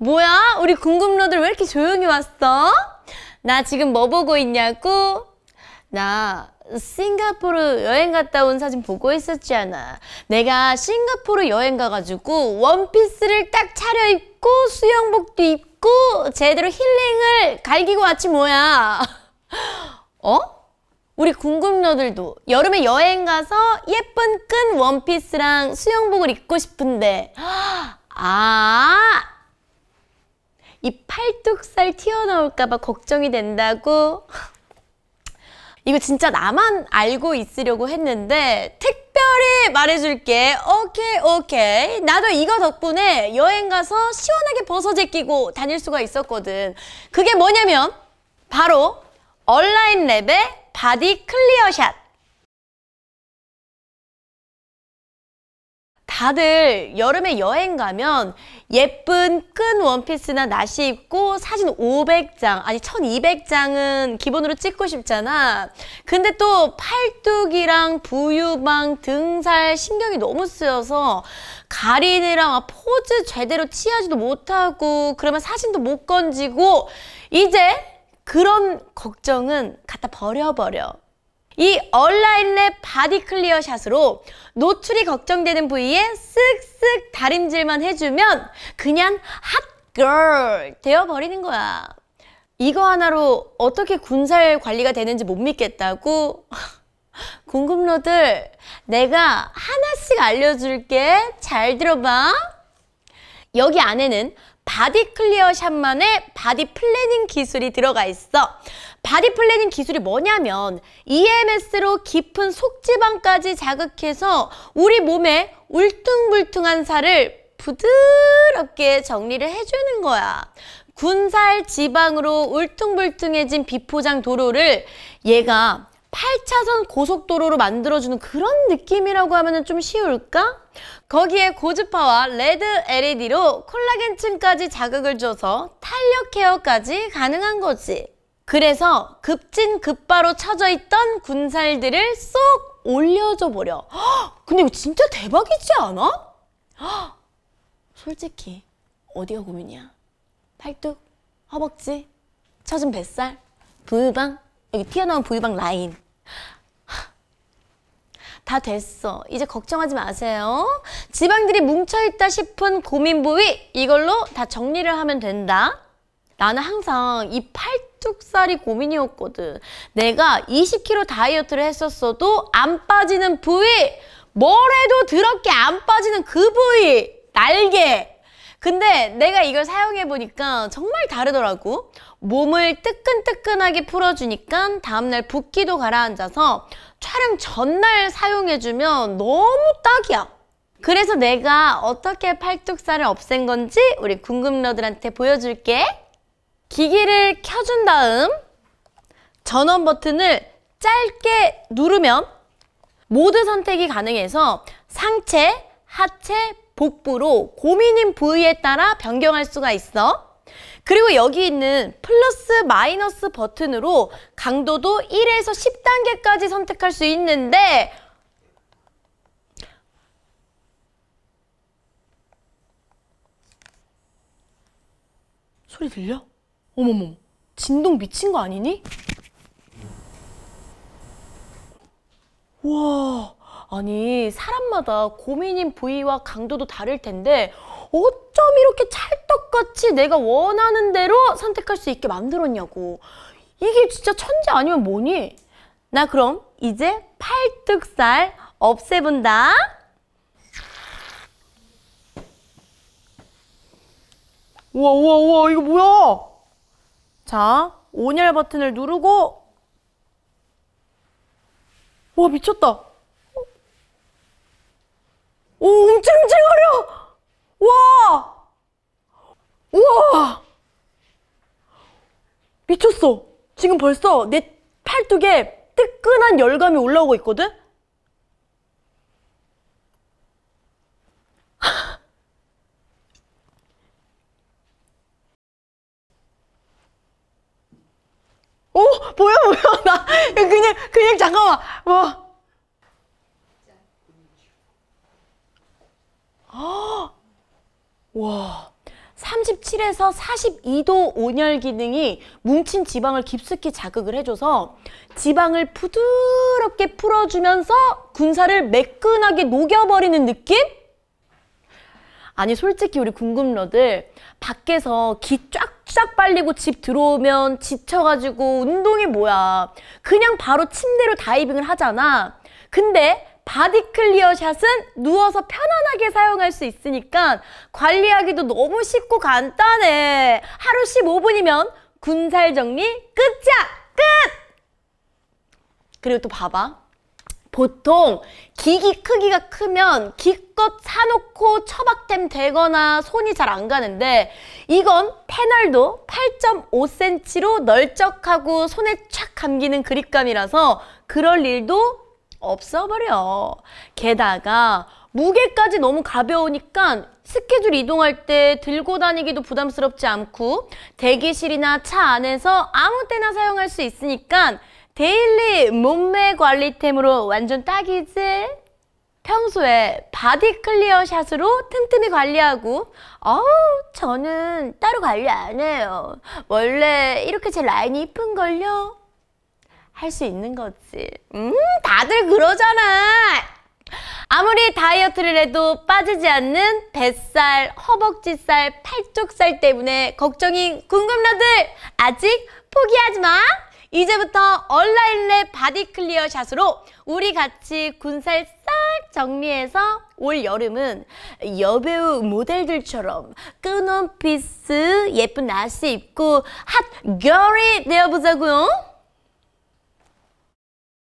뭐야? 우리 궁금러들 왜 이렇게 조용히 왔어? 나 지금 뭐 보고 있냐고? 나 싱가포르 여행 갔다 온 사진 보고 있었지 않아. 내가 싱가포르 여행 가가지고 원피스를 딱 차려입고 수영복도 입고 제대로 힐링을 갈기고 왔지 뭐야. 어? 우리 궁금러들도 여름에 여행 가서 예쁜 끈 원피스랑 수영복을 입고 싶은데 아이 팔뚝살 튀어나올까봐 걱정이 된다고 이거 진짜 나만 알고 있으려고 했는데 특별히 말해줄게 오케이 오케이 나도 이거 덕분에 여행 가서 시원하게 버섯에 끼고 다닐 수가 있었거든 그게 뭐냐면 바로 얼라인 랩의 바디 클리어 샷 다들 여름에 여행 가면 예쁜 끈 원피스나 나시 입고 사진 500장 아니 1200장은 기본으로 찍고 싶잖아 근데 또 팔뚝이랑 부유방 등살 신경이 너무 쓰여서 가리느라 포즈 제대로 취하지도 못하고 그러면 사진도 못 건지고 이제 그런 걱정은 갖다 버려버려 이 얼라인랩 바디 클리어 샷으로 노출이 걱정되는 부위에 쓱쓱 다림질만 해주면 그냥 핫걸 되어버리는 거야. 이거 하나로 어떻게 군살 관리가 되는지 못 믿겠다고? 공급로들 내가 하나씩 알려줄게. 잘 들어봐. 여기 안에는 바디 클리어 샵만의 바디 플래닝 기술이 들어가 있어. 바디 플래닝 기술이 뭐냐면 EMS로 깊은 속지방까지 자극해서 우리 몸에 울퉁불퉁한 살을 부드럽게 정리를 해주는 거야. 군살 지방으로 울퉁불퉁해진 비포장 도로를 얘가 8차선 고속도로로 만들어주는 그런 느낌이라고 하면 좀 쉬울까? 거기에 고주파와 레드 LED로 콜라겐층까지 자극을 줘서 탄력 케어까지 가능한 거지. 그래서 급진급바로 쳐져 있던 군살들을 쏙 올려줘 버려 근데 이거 진짜 대박이지 않아? 솔직히 어디가 고민이야? 팔뚝, 허벅지, 처진 뱃살, 부유방, 여기 튀어나온 부유방 라인. 다 됐어. 이제 걱정하지 마세요. 지방들이 뭉쳐있다 싶은 고민 부위 이걸로 다 정리를 하면 된다. 나는 항상 이 팔뚝살이 고민이었거든. 내가 20kg 다이어트를 했었어도 안 빠지는 부위! 뭘 해도 더럽게 안 빠지는 그 부위! 날개! 근데 내가 이걸 사용해보니까 정말 다르더라고. 몸을 뜨끈뜨끈하게 풀어주니까 다음날 붓기도 가라앉아서 촬영 전날 사용해주면 너무 딱이야. 그래서 내가 어떻게 팔뚝살을 없앤 건지 우리 궁금러들한테 보여줄게. 기기를 켜준 다음 전원 버튼을 짧게 누르면 모드 선택이 가능해서 상체, 하체, 복부로 고민인 부위에 따라 변경할 수가 있어. 그리고 여기 있는 플러스 마이너스 버튼으로 강도도 1에서 10단계까지 선택할 수 있는데 소리 들려? 어머머 진동 미친 거 아니니? 와 아니 사람마다 고민인 부위와 강도도 다를 텐데 어쩜 이렇게 찰떡같이 내가 원하는 대로 선택할 수 있게 만들었냐고 이게 진짜 천재 아니면 뭐니? 나 그럼 이제 팔뚝살 없애본다 우와 우와 우와 이거 뭐야 자 온열 버튼을 누르고 와 미쳤다 오, 움찔움찔거려! 와! 우와! 미쳤어! 지금 벌써 내 팔뚝에 뜨끈한 열감이 올라오고 있거든? 오, 어, 뭐야, 뭐야. 나, 그냥, 그냥 잠깐만. 와. 와. 37에서 42도 온열 기능이 뭉친 지방을 깊숙이 자극을 해줘서 지방을 부드럽게 풀어주면서 군사를 매끈하게 녹여버리는 느낌? 아니 솔직히 우리 궁금러들 밖에서 기 쫙쫙 빨리고 집 들어오면 지쳐가지고 운동이 뭐야 그냥 바로 침대로 다이빙을 하잖아 근데 바디 클리어 샷은 누워서 편안하게 사용할 수 있으니까 관리하기도 너무 쉽고 간단해. 하루 15분이면 군살 정리 끝이야! 끝! 그리고 또 봐봐. 보통 기기 크기가 크면 기껏 사놓고 처박템 되거나 손이 잘 안 가는데 이건 패널도 8.5cm로 널쩍하고 손에 착 감기는 그립감이라서 그럴 일도 없어버려. 게다가 무게까지 너무 가벼우니까 스케줄 이동할 때 들고 다니기도 부담스럽지 않고 대기실이나 차 안에서 아무 때나 사용할 수 있으니까 데일리 몸매 관리템으로 완전 딱이지? 평소에 바디 클리어 샷으로 틈틈이 관리하고 어우 저는 따로 관리 안 해요. 원래 이렇게 제 라인이 이쁜걸요. 할수 있는 거지. 음, 다들 그러잖아. 아무리 다이어트를 해도 빠지지 않는 뱃살, 허벅지살, 팔뚝살 때문에 걱정인 궁금러들 아직 포기하지 마. 이제부터 얼라인랩 바디 클리어 샷으로 우리 같이 군살 싹 정리해서 올 여름은 여배우 모델들처럼 끈원 피스 예쁜 나시 입고 핫 걸이 되어보자고요.